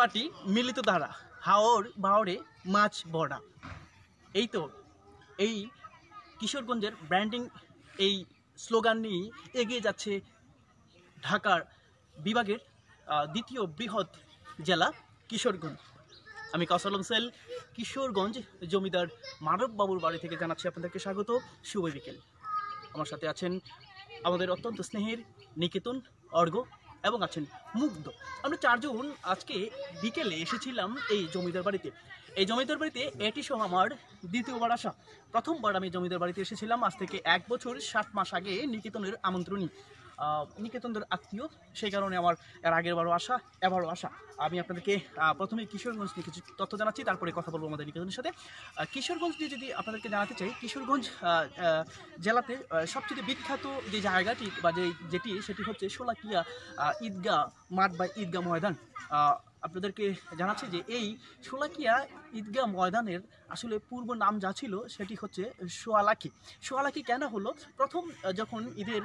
বাটি মিলিত ধারা হাওর বাওরে মাছ বড়া এই তো এই কিশোরগঞ্জের ব্র্যান্ডিং এই স্লোগান নিয়ে এগিয়ে যাচ্ছে ঢাকার বিভাগের দ্বিতীয় বৃহৎ জেলা কিশোরগঞ্জ আমি কাসালম সেল কিশোরগঞ্জ জমিদার মানববাবুর বাড়ি থেকে জানাচ্ছি আপনাদেরকে স্বাগত শুভ বিকেল আমার সাথে আছেন আমাদের অত্যন্ত স্নেহের নিকেতন অর্ঘ্য এবং আছেন মুগ্ধ আমরা চারজন আজকে বিকেলে এসেছিলাম এই জমিদার বাড়িতে এই জমিদার বাড়িতে এটি সহ আমার দ্বিতীয়বার আসা প্রথমবার আমি জমিদার বাড়িতে এসেছিলাম আজ থেকে এক বছর সাত মাস আগে নিকেতনের আমন্ত্রণী নিকেতনদের আত্মীয় সেই কারণে আমার এর আগের আসা এবারও আসা আমি আপনাদেরকে প্রথমে কিশোরগঞ্জ নিয়ে কিছু তথ্য জানাচ্ছি তারপরে কথা বলবো আমাদের নিকেতনের সাথে কিশোরগঞ্জ নিয়ে যদি আপনাদেরকে জানাতে চাই কিশোরগঞ্জ জেলাতে সবচেয়ে বিখ্যাত যে জায়গাটি বা যে যেটি সেটি হচ্ছে সোলাকিয়া ঈদগাহ মাঠ বা ঈদগাহ ময়দান আপনাদেরকে জানাচ্ছি যে এই শোলাকিয়া ঈদগাহ ময়দানের আসলে পূর্ব নাম যা ছিল সেটি হচ্ছে সোয়ালাকি সোয়ালাকি কেন হলো প্রথম যখন ঈদের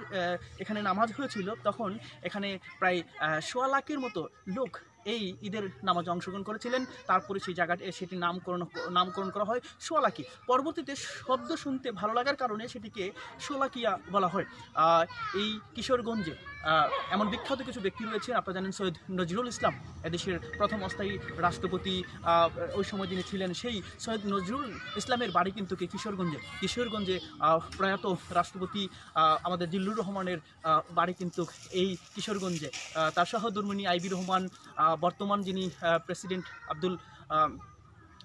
এখানে নামাজ হয়েছিল তখন এখানে প্রায় সোয়ালাকির মতো লোক এই ঈদের নামাজে অংশগ্রহণ করেছিলেন তারপরে সেই জায়গাটি সেটি নামকরণ নামকরণ করা হয় সোয়ালাকি পরবর্তীতে শব্দ শুনতে ভালো লাগার কারণে সেটিকে সোলাকিয়া বলা হয় এই কিশোরগঞ্জে এমন বিখ্যাত কিছু ব্যক্তি রয়েছেন আপনারা জানেন সৈয়দ নজরুল ইসলাম এদেশের প্রথম অস্থায়ী রাষ্ট্রপতি ওই সময় যিনি ছিলেন সেই সৈয়দ নজরুল ইসলামের বাড়ি কিন্তু কি কিশোরগঞ্জে কিশোরগঞ্জে প্রয়াত রাষ্ট্রপতি আমাদের জিল্লুর রহমানের বাড়ি কিন্তু এই কিশোরগঞ্জে তার সহধর্মিনী আইবি রহমান বর্তমান যিনি প্রেসিডেন্ট আব্দুল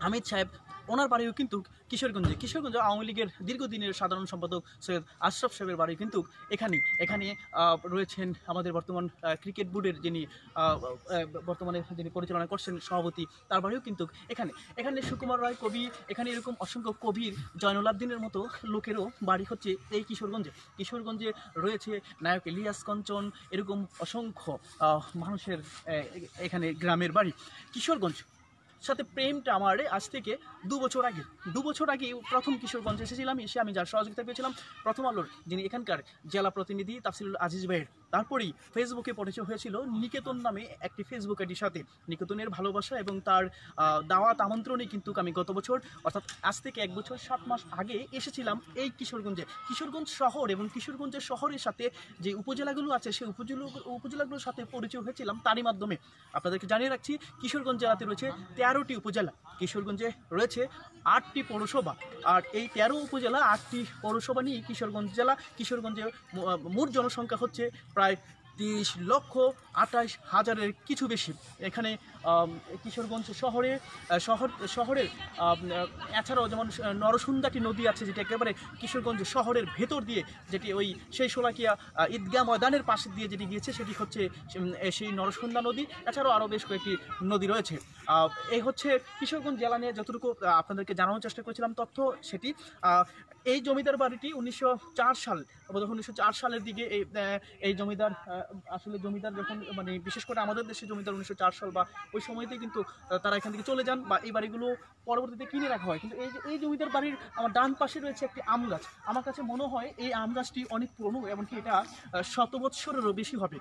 আমিত সাহেব ওনার বাড়িও কিন্তু কিশোরগঞ্জে কিশোরগঞ্জ আওয়ামী লীগের দীর্ঘদিনের সাধারণ সম্পাদক সৈয়দ আশরাফ সাহেবের বাড়ি কিন্তু এখানেই এখানে রয়েছেন আমাদের বর্তমান ক্রিকেট বোর্ডের যিনি বর্তমানে যিনি পরিচালনা করছেন সভাপতি তার বাড়িও কিন্তু এখানে এখানে সুকুমার রায় কবি এখানে এরকম অসংখ্য কবির জয়নুলাদ্দিনের মতো লোকেরও বাড়ি হচ্ছে এই কিশোরগঞ্জে কিশোরগঞ্জে রয়েছে নায়ক ইলিয়াস কঞ্চন এরকম অসংখ্য মানুষের এখানে গ্রামের বাড়ি কিশোরগঞ্জ সাথে প্রেমটা আমার আজ থেকে দু বছর আগে দু বছর আগে প্রথম কিশোরগঞ্জ এসেছিলাম এসে আমি যার সহযোগিতা পেয়েছিলাম প্রথম আলোর যিনি এখানকার জেলা প্রতিনিধি তাফসিলুল আজিজ ভাইয়ের তারপরেই ফেসবুকে পরিচয় হয়েছিল নিকেতন নামে একটি ফেসবুক আইডির সাথে নিকেতনের ভালোবাসা এবং তার দাওয়াত আমন্ত্রণে কিন্তু আমি গত বছর অর্থাৎ আজ থেকে এক বছর সাত মাস আগে এসেছিলাম এই কিশোরগঞ্জে কিশোরগঞ্জ শহর এবং কিশোরগঞ্জের শহরের সাথে যে উপজেলাগুলো আছে সেই উপজেলা উপজেলাগুলোর সাথে পরিচয় হয়েছিলাম তারই মাধ্যমে আপনাদেরকে জানিয়ে রাখছি কিশোরগঞ্জ জেলাতে রয়েছে তেরোটি উপজেলা কিশোরগঞ্জে রয়েছে আটটি পৌরসভা আর এই তেরো উপজেলা আটটি পৌরসভা নিয়ে কিশোরগঞ্জ জেলা কিশোরগঞ্জে মোট জনসংখ্যা হচ্ছে প্রায় তিরিশ লক্ষ আটাইশ হাজারের কিছু বেশি এখানে কিশোরগঞ্জ শহরে শহর শহরের এছাড়াও যেমন নরসুন্দাটি নদী আছে যেটি একেবারে কিশোরগঞ্জ শহরের ভেতর দিয়ে যেটি ওই সেই সোলাকিয়া ঈদগাহ ময়দানের পাশে দিয়ে যেটি গিয়েছে সেটি হচ্ছে সেই নরসুন্দা নদী এছাড়াও আরও বেশ কয়েকটি নদী রয়েছে এই হচ্ছে কিশোরগঞ্জ জেলা নিয়ে যতটুকু আপনাদেরকে জানানোর চেষ্টা করেছিলাম তথ্য সেটি এই জমিদার বাড়িটি উনিশশো সাল বোধহয় উনিশশো সালের দিকে এই এই জমিদার আসলে জমিদার যখন মানে বিশেষ করে আমাদের দেশে জমিদার উনিশশো সাল বা ওই সময়তে কিন্তু তারা এখান থেকে চলে যান বা এই বাড়িগুলো পরবর্তীতে কিনে রাখা হয় কিন্তু এই এই জমিদার বাড়ির আমার ডান পাশে রয়েছে একটি আম গাছ আমার কাছে মনে হয় এই আম গাছটি অনেক পুরনো এমনকি এটা শত বৎসরেরও বেশি হবে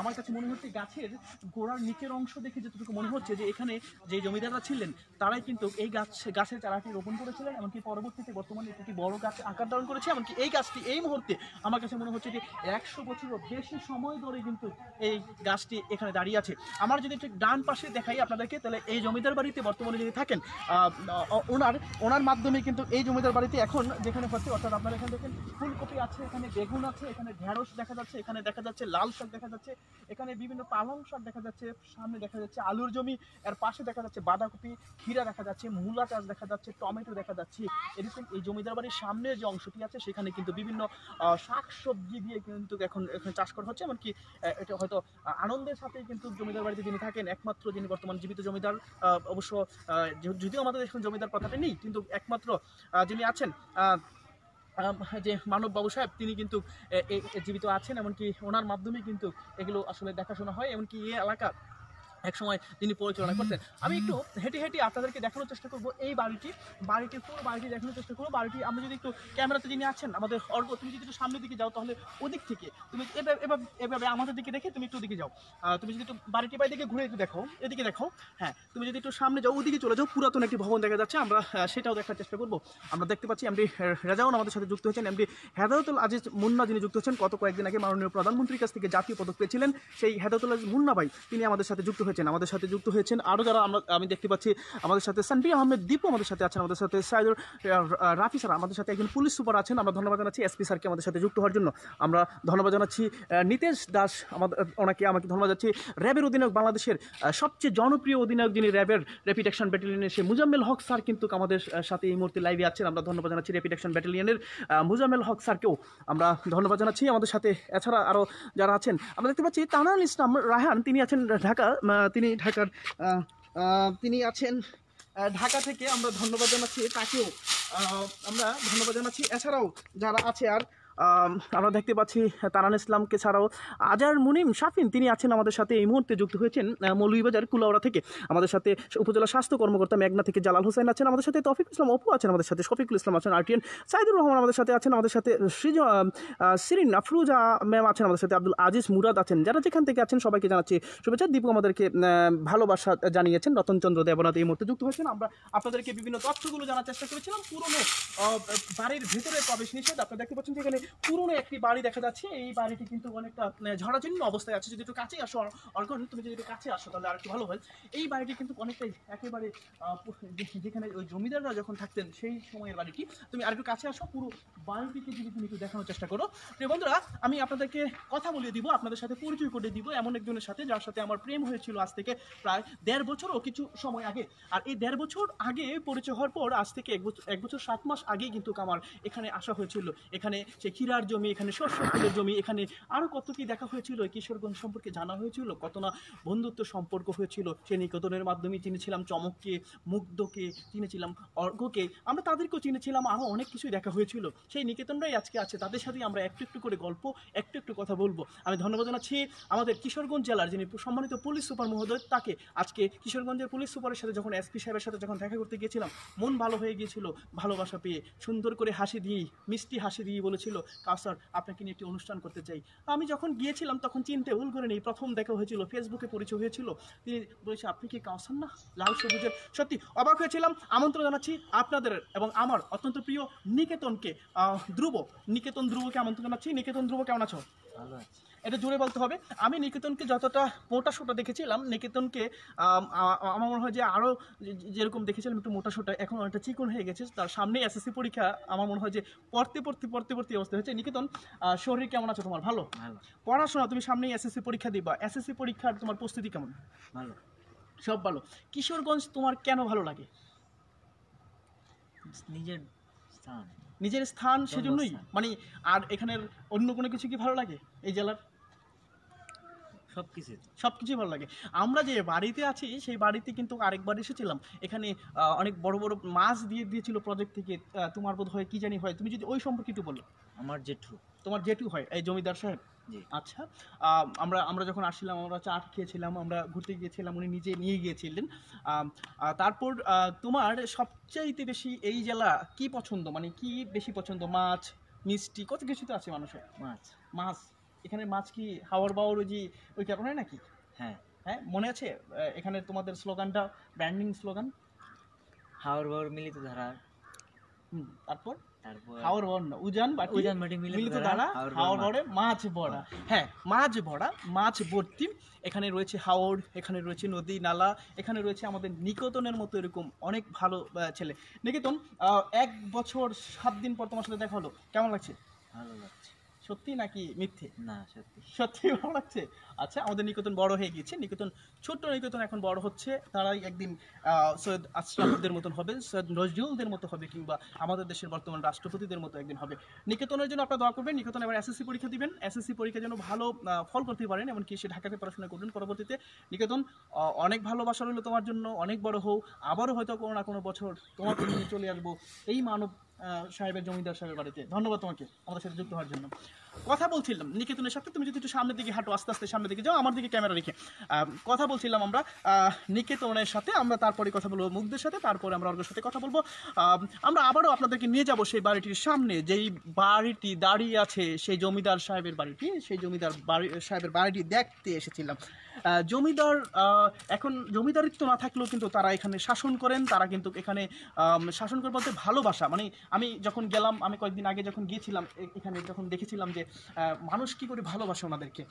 আমার কাছে মনে হচ্ছে গাছের গোড়ার নিচের অংশ দেখে যেটুকু মনে হচ্ছে যে এখানে যে জমিদাররা ছিলেন তারাই কিন্তু এই গাছ গাছের চারাটি রোপণ করেছিলেন এমনকি পরবর্তীতে বর্তমানে একটি বড় গাছ আকার ধারণ করেছে এমনকি এই গাছটি এই মুহূর্তে আমার কাছে মনে হচ্ছে যে একশো বছরেরও বেশি সময় ধরে কিন্তু এই গাছটি এখানে দাঁড়িয়ে আছে আমার যদি ঠিক ডান পাশে দেখাই আপনাদেরকে তাহলে এই জমিদার বাড়িতে বর্তমানে যদি থাকেন ওনার ওনার মাধ্যমে কিন্তু এই জমিদার বাড়িতে এখন যেখানে হচ্ছে অর্থাৎ আপনারা এখানে দেখেন ফুলকপি আছে এখানে বেগুন আছে এখানে ঢেঁড়স দেখা যাচ্ছে এখানে দেখা যাচ্ছে লাল শাক দেখা যাচ্ছে এখানে বিভিন্ন পালং শাক দেখা যাচ্ছে সামনে দেখা যাচ্ছে আলুর জমি এর পাশে দেখা যাচ্ছে বাঁধাকপি ক্ষীরা দেখা যাচ্ছে মূলা চাষ দেখা যাচ্ছে টমেটো দেখা যাচ্ছে এরকম এই জমিদার বাড়ির সামনে যে অংশটি আছে সেখানে কিন্তু বিভিন্ন শাক সবজি দিয়ে কিন্তু এখন এখানে চাষ করা হচ্ছে এমনকি এটা হয়তো আনন্দের সাথে কিন্তু জমিদার বাড়িতে যিনি থাকেন একমাত্র যিনি বর্তমান জীবিত জমিদার অবশ্য যদিও আমাদের এখন জমিদার কথাটা নেই কিন্তু একমাত্র যিনি আছেন যে মানব বাবু সাহেব তিনি কিন্তু জীবিত আছেন এমনকি ওনার মাধ্যমে কিন্তু এগুলো আসলে দেখাশোনা হয় এমনকি এই এলাকা একসময় তিনি পরিচালনা করতেন আমি একটু হেঁটে হেঁটে আপনাদেরকে দেখানোর চেষ্টা করব এই বাড়িটি বাড়িটি পুরো বাড়িটি দেখানোর চেষ্টা করবো বাড়িটি আমি যদি একটু ক্যামেরাতে যিনি আছেন আমাদের অর্গ তুমি যদি একটু সামনের দিকে যাও তাহলে ওদিক থেকে তুমি এভাবে এভাবে আমাদের দিকে দেখে তুমি একটু দিকে যাও তুমি যদি একটু বাড়িটি বাড়ি দিকে ঘুরে একটু দেখো এদিকে দেখো হ্যাঁ তুমি যদি একটু সামনে যাও ওদিকে চলে যাও পুরাতন একটি ভবন দেখা যাচ্ছে আমরা সেটাও দেখার চেষ্টা করব আমরা দেখতে পাচ্ছি এমডি রেজাউন আমাদের সাথে যুক্ত হয়েছেন এমডি হেদায়তুল আজিজ মুন্না যিনি যুক্ত হয়েছেন কত কয়েকদিন আগে মাননীয় প্রধানমন্ত্রীর কাছ থেকে জাতীয় পদক পেয়েছিলেন সেই হেদায়তুল আজিজ মুন্না ভাই তিনি আমাদের সাথে যুক্ত হয়েছেন হয়েছেন আমাদের সাথে যুক্ত হয়েছেন আরও যারা আমরা আমি দেখতে পাচ্ছি আমাদের সাথে সানবি আহমেদ দীপু আমাদের সাথে আছেন আমাদের সাথে সাইদুর রাফি স্যার আমাদের সাথে একজন পুলিশ সুপার আছেন আমরা ধন্যবাদ জানাচ্ছি এসপি স্যারকে আমাদের সাথে যুক্ত হওয়ার জন্য আমরা ধন্যবাদ জানাচ্ছি নিতেশ দাস আমাদের ওনাকে আমাকে ধন্যবাদ যাচ্ছি র্যাবের অধিনায়ক বাংলাদেশের সবচেয়ে জনপ্রিয় অধিনায়ক যিনি র্যাবের র্যাপিড অ্যাকশন ব্যাটালিয়নের সে মুজাম্মেল হক স্যার কিন্তু আমাদের সাথে এই মুহূর্তে লাইভে আছেন আমরা ধন্যবাদ জানাচ্ছি র্যাপিড অ্যাকশন ব্যাটালিয়নের মুজাম্মেল হক স্যারকেও আমরা ধন্যবাদ জানাচ্ছি আমাদের সাথে এছাড়া আরও যারা আছেন আমরা দেখতে পাচ্ছি তানাল ইসলাম রায়হান তিনি আছেন ঢাকা তিনি ঢাকার তিনি আছেন ঢাকা থেকে আমরা ধন্যবাদ জানাচ্ছি তাকেও আমরা ধন্যবাদ জানাচ্ছি এছাড়াও যারা আছে আর আমরা দেখতে পাচ্ছি তারান ইসলামকে ছাড়াও আজার মুনিম শাফিন তিনি আছেন আমাদের সাথে এই মুহূর্তে যুক্ত হয়েছেন মৌলভীবাজার কুলাওড়া থেকে আমাদের সাথে উপজেলা স্বাস্থ্য কর্মকর্তা মেঘনা থেকে জালাল হোসেন আছেন আমাদের সাথে তফিক ইসলাম অপু আছেন আমাদের সাথে শফিকুল ইসলাম আছেন আরটিএন সাইদুর রহমান আমাদের সাথে আছেন আমাদের সাথে শ্রীজ সিরিন আফরুজা ম্যাম আছেন আমাদের সাথে আব্দুল আজিজ মুরাদ আছেন যারা যেখান থেকে আছেন সবাইকে জানাচ্ছি শুভেচ্ছা দীপক আমাদেরকে ভালোবাসা জানিয়েছেন রতনচন্দ্র দেবনাথ এই মুহূর্তে যুক্ত হয়েছেন আমরা আপনাদেরকে বিভিন্ন তথ্যগুলো জানার চেষ্টা করেছিলাম পুরনো বাড়ির ভিতরে প্রবেশ নিষেধ আপনারা দেখতে পাচ্ছেন যেখানে পুরনো একটি বাড়ি দেখা যাচ্ছে এই বাড়িটি কিন্তু অনেকটা মানে, ঝরাচীর্ণ অবস্থায় আছে যদি একটু কাছে আসো অর্ঘন তুমি যদি কাছে আসো তাহলে আর একটু ভালো হয় এই বাড়িটি কিন্তু অনেকটাই একেবারে যেখানে ওই জমিদাররা যখন থাকতেন সেই সময়ের বাড়িটি তুমি আর একটু কাছে আসো পুরো বাড়িটিকে যদি তুমি একটু দেখানোর চেষ্টা করো তো বন্ধুরা আমি আপনাদেরকে কথা বলিয়ে দিব আপনাদের সাথে পরিচয় করে দিব এমন একজনের সাথে যার সাথে আমার প্রেম হয়েছিল আজ থেকে প্রায় দেড় বছর ও কিছু সময় আগে আর এই দেড় বছর আগে পরিচয় হওয়ার পর আজ থেকে এক বছর এক বছর সাত মাস আগেই কিন্তু আমার এখানে আসা হয়েছিল এখানে সে ক্ষীরার জমি এখানে শস্য ফুলের জমি এখানে আরও কত কি দেখা হয়েছিল কিশোরগঞ্জ সম্পর্কে জানা হয়েছিল কত না বন্ধুত্ব সম্পর্ক হয়েছিল সে নিকেতনের মাধ্যমে চিনেছিলাম চমককে মুগ্ধকে চিনেছিলাম অর্ঘকে আমরা তাদেরকেও চিনেছিলাম আরও অনেক কিছুই দেখা হয়েছিল সেই নিকেতনরাই আজকে আছে তাদের সাথেই আমরা একটু একটু করে গল্প একটু একটু কথা বলবো আমি ধন্যবাদ জানাচ্ছি আমাদের কিশোরগঞ্জ জেলার যিনি সম্মানিত পুলিশ সুপার মহোদয় তাকে আজকে কিশোরগঞ্জের পুলিশ সুপারের সাথে যখন এসপি সাহেবের সাথে যখন দেখা করতে গিয়েছিলাম মন ভালো হয়ে গিয়েছিল ভালোবাসা পেয়ে সুন্দর করে হাসি দিয়ে মিষ্টি হাসি দিয়ে বলেছিল কাউসার আপনাকে নিয়ে একটি অনুষ্ঠান করতে চাই আমি যখন গিয়েছিলাম তখন চিনতে ভুল করে নেই প্রথম দেখা হয়েছিল ফেসবুকে পরিচয় হয়েছিল তিনি বলেছে আপনি কি কাউসার না লাল সবুজের সত্যি অবাক হয়েছিলাম আমন্ত্রণ জানাচ্ছি আপনাদের এবং আমার অত্যন্ত প্রিয় নিকেতনকে ধ্রুব নিকেতন ধ্রুবকে আমন্ত্রণ জানাচ্ছি নিকেতন ধ্রুব কেমন আছো ভালো এটা জুড়ে বলতে হবে আমি নিকেতনকে যতটা মোটা সোটা দেখেছিলাম নিকেতনকে আমার মনে হয় যে আরও যেরকম দেখেছিলাম একটু মোটা সোটা এখন অনেকটা চিকন হয়ে গেছে তার সামনে এসএসসি পরীক্ষা আমার মনে হয় যে পড়তে পড়তে পড়তে পড়তে অবস্থা হয়েছে নিকেতন শরীর কেমন আছো তোমার ভালো পড়াশোনা তুমি সামনে এসএসসি পরীক্ষা দিবা এসএসসি পরীক্ষার তোমার প্রস্তুতি কেমন ভালো সব ভালো কিশোরগঞ্জ তোমার কেন ভালো লাগে নিজের স্থান নিজের স্থান সেজন্যই মানে আর এখানের অন্য কোনো কিছু কি ভালো লাগে এই জেলার সব কিছু সব কিছুই ভালো লাগে আমরা যে বাড়িতে আছি সেই বাড়িতে কিন্তু আরেকবার এসেছিলাম এখানে অনেক বড় বড় মাছ দিয়ে দিয়েছিল প্রজেক্ট থেকে তোমার বোধ হয় কী জানি হয় তুমি যদি ওই সম্পর্কে একটু বলো আমার জেঠু তোমার জেঠু হয় এই জমিদার সাহেব আচ্ছা আমরা আমরা যখন আসছিলাম আমরা চাট খেয়েছিলাম আমরা ঘুরতে গিয়েছিলাম উনি নিজে নিয়ে গিয়েছিলেন তারপর তোমার সবচাইতে বেশি এই জেলা কি পছন্দ মানে কি বেশি পছন্দ মাছ মিষ্টি কত কিছু তো আছে মানুষের মাছ মাছ এখানে মাছ কি হাওয়ার বাওয়ার ওই যে ওই কারণে নাকি হ্যাঁ হ্যাঁ মনে আছে এখানে তোমাদের স্লোগানটা ব্র্যান্ডিং স্লোগান হাওয়ার বাওয়ার মিলিত ধারা তারপর মাছ ভরা মাছ ভর্তি এখানে রয়েছে হাওর এখানে রয়েছে নদী নালা এখানে রয়েছে আমাদের নিকেতনের মতো এরকম অনেক ভালো ছেলে নিকেতন এক বছর সাত দিন পর তোমার সাথে দেখা হলো কেমন লাগছে ভালো লাগছে সত্যি নাকি মিথ্যে না সত্যি সত্যি ভালো লাগছে আচ্ছা আমাদের নিকেতন বড় হয়ে গিয়েছে নিকেতন ছোট্ট নিকেতন এখন বড় হচ্ছে তারাই একদিন সৈয়দ আশরাফুদ্দের মতন হবে সৈয়দ নজরুলদের মতো হবে কিংবা আমাদের দেশের বর্তমান রাষ্ট্রপতিদের মতো একদিন হবে নিকেতনের জন্য আপনারা দোয়া করবেন নিকেতন এবার এসএসসি পরীক্ষা দিবেন এসএসসি পরীক্ষা যেন ভালো ফল করতে পারেন এমনকি সে ঢাকাতে পড়াশোনা করবেন পরবর্তীতে নিকেতন অনেক ভালোবাসা রইল তোমার জন্য অনেক বড় হও আবারও হয়তো কোনো না কোনো বছর তোমাকে নিয়ে চলে আসবো এই মানব সাহেবের জমিদার সাহেবের বাড়িতে ধন্যবাদ তোমাকে আমাদের সাথে যুক্ত হওয়ার জন্য কথা বলছিলাম নিকেতনের সাথে তুমি যদি একটু সামনের দিকে হাঁটো আস্তে আস্তে সামনের দিকে যাও আমার দিকে ক্যামেরা রেখে কথা বলছিলাম আমরা নিকেতনের সাথে আমরা তারপরে কথা বলবো মুগ্ধের সাথে তারপরে আমরা অর্গের সাথে কথা বলবো আমরা আবারও আপনাদেরকে নিয়ে যাব সেই বাড়িটির সামনে যেই বাড়িটি দাঁড়িয়ে আছে সেই জমিদার সাহেবের বাড়িটি সেই জমিদার বাড়ি সাহেবের বাড়িটি দেখতে এসেছিলাম জমিদার এখন জমিদারিত্ব না থাকলেও কিন্তু তারা এখানে শাসন করেন তারা কিন্তু এখানে শাসন করে বলতে ভালোবাসা মানে আমি যখন গেলাম আমি কয়েকদিন আগে যখন গিয়েছিলাম এখানে যখন দেখেছিলাম যে মানুষ কী করে ভালোবাসে ওনাদেরকে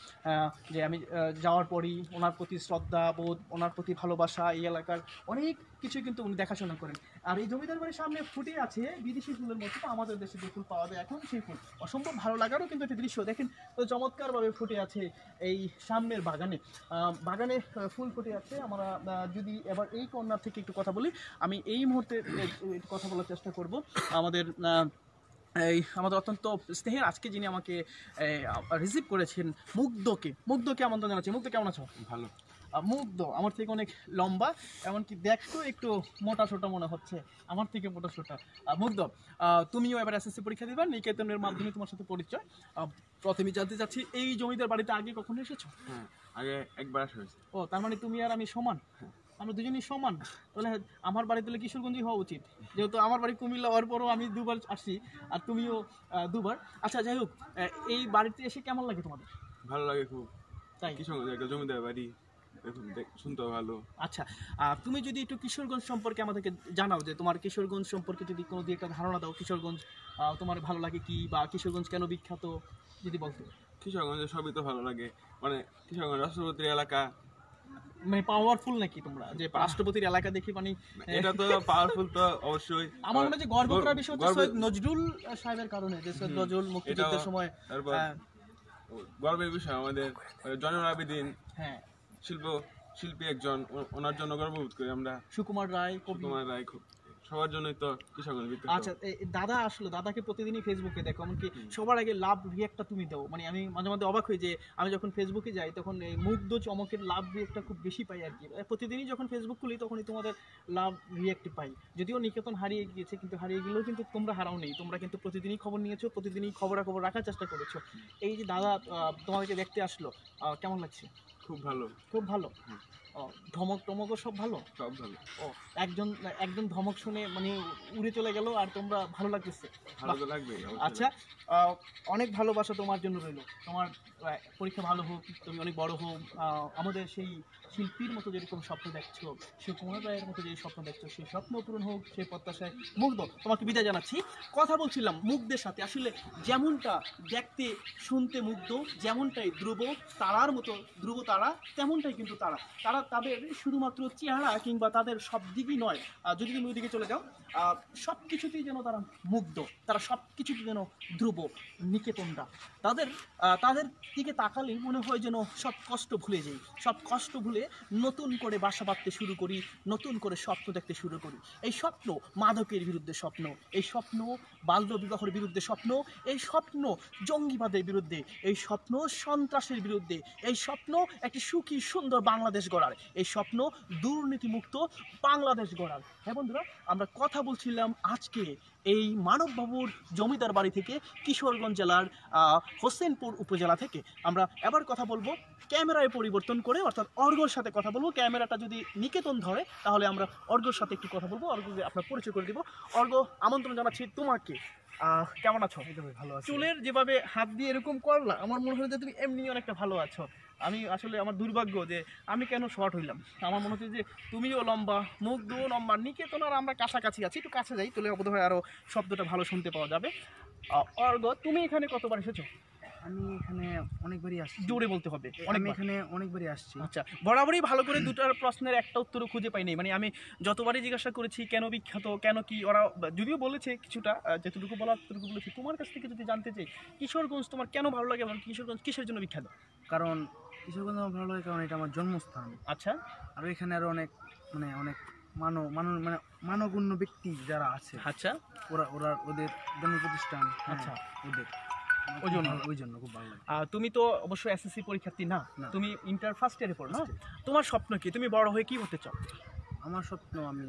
যে আমি যাওয়ার পরই ওনার প্রতি শ্রদ্ধা বোধ ওনার প্রতি ভালোবাসা এই এলাকার অনেক কিছুই কিন্তু উনি দেখাশোনা করেন আর এই জমিদার বাড়ির সামনে ফুটে আছে বিদেশি ফুলের মধ্যে আমাদের দেশে যে ফুল পাওয়া যায় এখন সেই ফুল অসম্ভব ভালো লাগারও কিন্তু একটি দৃশ্য দেখেন তো চমৎকারভাবে ফুটে আছে এই সামনের বাগানে বাগানে ফুল ফুটে আছে আমরা যদি এবার এই কন্যার থেকে একটু কথা বলি আমি এই মুহূর্তে কথা বলার চেষ্টা করব আমাদের এই আমাদের অত্যন্ত স্নেহের আজকে যিনি আমাকে রিসিভ করেছেন মুগ্ধকে মুগ্ধকে আমন্ত্রণ জানাচ্ছি মুগ্ধ কেমন আছো ভালো মুগ্ধ আমার থেকে অনেক লম্বা এমনকি দেখতো একটু মোটা সোটা মনে হচ্ছে আমার থেকে মোটা সোটা মুগ্ধ তুমিও এবার এসএসসি পরীক্ষা দিবা নিকেতনের মাধ্যমে তোমার সাথে পরিচয় প্রথমে জানতে চাচ্ছি এই জমিদার বাড়িতে আগে কখন এসেছো হ্যাঁ আগে একবার ও তার মানে তুমি আর আমি সমান হ্যাঁ। আমরা দুজনেই সমান তাহলে আমার বাড়ি তাহলে কিশোরগঞ্জই হওয়া উচিত যেহেতু আমার বাড়ি কুমিল্লা হওয়ার পরও আমি দুবার আসি আর তুমিও দুবার আচ্ছা যাই হোক এই বাড়িতে এসে কেমন লাগে তোমাদের ভালো লাগে খুব তাই কিশোরগঞ্জ একটা জমিদার বাড়ি আচ্ছা তুমি যদি একটু কিশোরগঞ্জ সম্পর্কে আমাদেরকে জানাও যে তোমার কিশোরগঞ্জ সম্পর্কে যদি কোনো দিয়ে একটা ধারণা দাও কিশোরগঞ্জ তোমার ভালো লাগে কি বা কিশোরগঞ্জ কেন বিখ্যাত যদি বলতো কিশোরগঞ্জে সবই তো ভালো লাগে মানে কিশোরগঞ্জ রাষ্ট্রপতির এলাকা মানে পাওয়ারফুল নাকি তোমরা যে রাষ্ট্রপতির এলাকা দেখি মানে এটা তো পাওয়ারফুল হ্যাঁ। তো অবশ্যই আমার মনে হয় গর্ব করার বিষয় হচ্ছে নজরুল সাহেবের কারণে যে সৈয়দ নজরুল মুক্তিযুদ্ধের সময় হ্যাঁ। গর্বের বিষয় আমাদের মানে জনরাবিদিন হ্যাঁ শিল্প শিল্পী একজন ওনার জন্য গর্ববোধ করি আমরা সুকুমার রায় সুকুমার রায় খুব সবার জন্যই তো কৃষকের ভিত্তি আচ্ছা দাদা আসলো দাদাকে প্রতিদিনই ফেসবুকে দেখো এমনকি সবার আগে লাভ রিয়েক্টটা তুমি দাও মানে আমি মাঝে মাঝে অবাক হই যে আমি যখন ফেসবুকে যাই তখন এই মুগ্ধ চমকের লাভ রিয়েক্টটা খুব বেশি পাই আর কি প্রতিদিনই যখন ফেসবুক খুলি তখনই তোমাদের লাভ রিয়েক্ট পাই যদিও নিকেতন হারিয়ে গিয়েছে কিন্তু হারিয়ে গেলেও কিন্তু তোমরা হারাও নেই তোমরা কিন্তু প্রতিদিনই খবর নিয়েছো প্রতিদিনই খবরাখবর রাখার চেষ্টা করেছো এই যে দাদা তোমাদেরকে দেখতে আসলো কেমন লাগছে খুব ভালো খুব ভালো ও ধমক টমকও সব ভালো সব ভালো ও একজন একজন ধমক শুনে মানে উড়ে চলে গেল আর তোমরা ভালো লাগতেছে ভালো তো লাগবে আচ্ছা অনেক ভালোবাসা তোমার জন্য রইল তোমার পরীক্ষা ভালো হোক তুমি অনেক বড় হোক আমাদের সেই শিল্পীর মতো যেরকম স্বপ্ন দেখছো সে কুমার রায়ের মতো যে স্বপ্ন দেখছো সেই স্বপ্ন পূরণ হোক সেই প্রত্যাশায় মুগ্ধ তোমাকে বিদায় জানাচ্ছি কথা বলছিলাম মুগ্ধের সাথে আসলে যেমনটা দেখতে শুনতে মুগ্ধ যেমনটাই ধ্রুব তারার মতো ধ্রুব তারা তেমনটাই কিন্তু তারা তারা তাদের শুধুমাত্র চেহারা কিংবা তাদের সব দিকই নয় যদি তুমি ওইদিকে চলে যাও সব কিছুতেই যেন তারা মুগ্ধ তারা সব কিছুতে যেন ধ্রুব নিকেতনরা তাদের তাদের দিকে তাকালেই মনে হয় যেন সব কষ্ট ভুলে যায় সব কষ্ট ভুলে হয়ে নতুন করে বাসা বাঁধতে শুরু করি নতুন করে স্বপ্ন দেখতে শুরু করি এই স্বপ্ন মাদকের বিরুদ্ধে স্বপ্ন এই স্বপ্ন বাল্যবিবাহর বিরুদ্ধে স্বপ্ন এই স্বপ্ন জঙ্গিবাদের বিরুদ্ধে এই স্বপ্ন সন্ত্রাসের বিরুদ্ধে এই স্বপ্ন একটি সুখী সুন্দর বাংলাদেশ গড়ার এই স্বপ্ন দুর্নীতিমুক্ত বাংলাদেশ গড়ার হ্যাঁ বন্ধুরা আমরা কথা বলছিলাম আজকে এই মানববাবুর জমিদার বাড়ি থেকে কিশোরগঞ্জ জেলার হোসেনপুর উপজেলা থেকে আমরা এবার কথা বলবো ক্যামেরায় পরিবর্তন করে অর্থাৎ অর্ঘ সাথে কথা বলবো ক্যামেরাটা যদি নিকেতন ধরে তাহলে আমরা অর্ঘ্যর সাথে একটু কথা বলবো অর্ঘ্যকে আপনার পরিচয় করে দিব অর্ঘ্য আমন্ত্রণ জানাচ্ছি তোমাকে কেমন আছো ভালো আছো চুলের যেভাবে হাত দিয়ে এরকম করলা আমার মনে হয় যে তুমি এমনি অনেকটা ভালো আছো আমি আসলে আমার দুর্ভাগ্য যে আমি কেন শর্ট হইলাম আমার মনে হচ্ছে যে তুমিও লম্বা মুখ দুও লম্বা নিকেতন আর আমরা কাছাকাছি আছি একটু কাছে যাই তাহলে বোধ হয় আরও শব্দটা ভালো শুনতে পাওয়া যাবে অর্ঘ তুমি এখানে কতবার এসেছো আমি এখানে অনেকবারই আসছি জোরে বলতে হবে আমি এখানে অনেকবারই আসছি আচ্ছা বরাবরই ভালো করে দুটার প্রশ্নের একটা উত্তরও খুঁজে পাইনি মানে আমি যতবারই জিজ্ঞাসা করেছি কেন বিখ্যাত কেন কি ওরা যদিও বলেছে কিছুটা যেটুকু বলা ততটুকু বলেছে তোমার কাছ থেকে যদি জানতে চাই কিশোরগঞ্জ তোমার কেন ভালো লাগে এবং কিশোরগঞ্জ কিসের জন্য বিখ্যাত কারণ কিশোরগঞ্জ আমার ভালো লাগে কারণ এটা আমার জন্মস্থান আচ্ছা আর এখানে আরও অনেক মানে অনেক মানব মানব মানে মানবগণ্য ব্যক্তি যারা আছে আচ্ছা ওরা ওরা ওদের জন্ম প্রতিষ্ঠান হ্যাঁ, আচ্ছা ওদের ওই জন্য ওই জন্য খুব ভালো তুমি তো অবশ্য এসএসসি পরীক্ষার্থী না তুমি ইন্টার ফার্স্ট ইয়ারে পড়ো না তোমার স্বপ্ন কি তুমি বড় হয়ে কি হতে চাও আমার স্বপ্ন আমি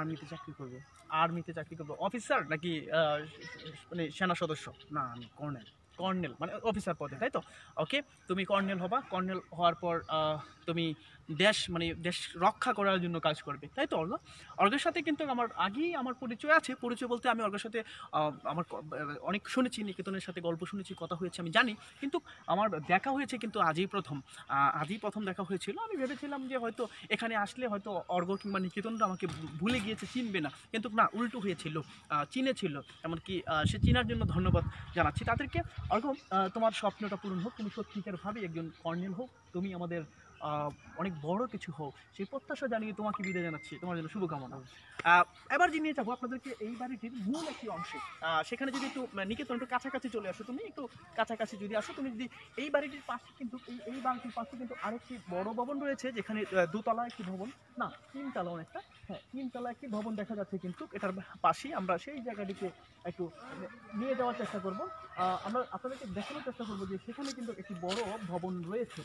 আর্মিতে চাকরি করবো আর্মিতে চাকরি করব অফিসার নাকি মানে সেনা সদস্য না আমি কর্নেল কর্নেল মানে অফিসার পদে তাই তো ওকে তুমি কর্নেল হবা কর্নেল হওয়ার পর তুমি দেশ মানে দেশ রক্ষা করার জন্য কাজ করবে তাই তো অর্গ অর্গের সাথে কিন্তু আমার আগেই আমার পরিচয় আছে পরিচয় বলতে আমি অর্গের সাথে আমার অনেক শুনেছি নিকেতনের সাথে গল্প শুনেছি কথা হয়েছে আমি জানি কিন্তু আমার দেখা হয়েছে কিন্তু আজই প্রথম আজই প্রথম দেখা হয়েছিল আমি ভেবেছিলাম যে হয়তো এখানে আসলে হয়তো অর্গ কিংবা নিকেতনটা আমাকে ভুলে গিয়েছে চিনবে না কিন্তু না উল্টো হয়েছিল চিনেছিল এমনকি সে চিনার জন্য ধন্যবাদ জানাচ্ছি তাদেরকে অর্ঘ তোমার স্বপ্নটা পূরণ হোক তুমি ভাবে একজন কর্নেল হোক তুমি আমাদের অনেক বড় কিছু হোক সেই প্রত্যাশা জানিয়ে তোমাকে বিদায় জানাচ্ছি তোমার জন্য শুভকামনা এবার যে নিয়ে যাবো আপনাদেরকে এই বাড়িটির মূল একটি অংশে সেখানে যদি একটু নিকেতন একটু কাছাকাছি চলে আসো তুমি একটু কাছাকাছি যদি আসো তুমি যদি এই বাড়িটির পাশে কিন্তু এই এই বাড়িটির পাশে কিন্তু আরেকটি বড় ভবন রয়েছে যেখানে দোতলা একটি ভবন না তিনতলা অনেকটা হ্যাঁ তিনতলা একটি ভবন দেখা যাচ্ছে কিন্তু এটার পাশেই আমরা সেই জায়গাটিকে একটু নিয়ে যাওয়ার চেষ্টা করব আমরা আপনাদেরকে দেখানোর চেষ্টা করবো যে সেখানে কিন্তু একটি বড় ভবন রয়েছে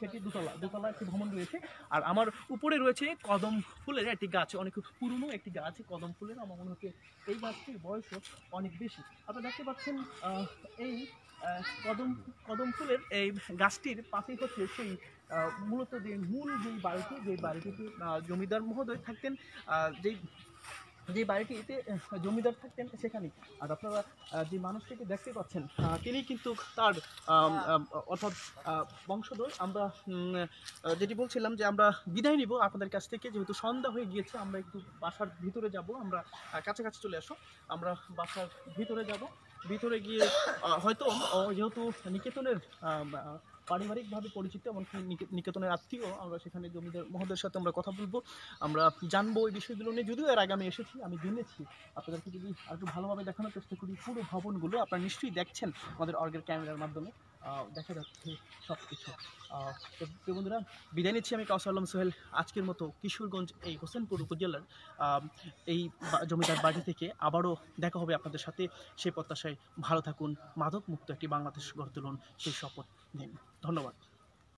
সেটি দোতলা দোতলা একটি ভবন রয়েছে আর আমার উপরে রয়েছে কদম ফুলের একটি গাছ অনেক পুরনো একটি গাছ কদম ফুলের আমার মনে হচ্ছে এই গাছটির বয়সও অনেক বেশি আপনারা দেখতে পাচ্ছেন এই কদম কদম ফুলের এই গাছটির পাশেই হচ্ছে সেই মূলত যে মূল যেই বাড়িটি যেই বাড়িটিতে জমিদার মহোদয় থাকতেন যেই যে বাড়িটিতে জমিদার থাকতেন সেখানে আর আপনারা যে মানুষটিকে দেখতে পাচ্ছেন তিনি কিন্তু তার অর্থাৎ বংশধর আমরা যেটি বলছিলাম যে আমরা বিদায় নিব আপনাদের কাছ থেকে যেহেতু সন্ধ্যা হয়ে গিয়েছে আমরা একটু বাসার ভিতরে যাব আমরা কাছাকাছি চলে আসো আমরা বাসার ভিতরে যাব ভিতরে গিয়ে হয়তো যেহেতু নিকেতনের পারিবারিকভাবে পরিচিত এমনকি নিকেতনের আত্মীয় আমরা সেখানে জমিদার মহোদয়ের সাথে আমরা কথা বলবো আমরা জানবো এই বিষয়গুলো নিয়ে যদিও এর আগে আমি এসেছি আমি জেনেছি আপনাদেরকে যদি একটু ভালোভাবে দেখানোর চেষ্টা করি পুরো ভবনগুলো আপনারা নিশ্চয়ই দেখছেন আমাদের অর্গের ক্যামেরার মাধ্যমে দেখা যাচ্ছে সব কিছু তো বন্ধুরা বিদায় নিচ্ছি আমি আলম সোহেল আজকের মতো কিশোরগঞ্জ এই হোসেনপুর উপজেলার এই জমিদার বাড়ি থেকে আবারও দেখা হবে আপনাদের সাথে সেই প্রত্যাশায় ভালো থাকুন মাদক মুক্ত একটি বাংলাদেশ গড়ে তুলুন সেই শপথ নিন ধন্যবাদ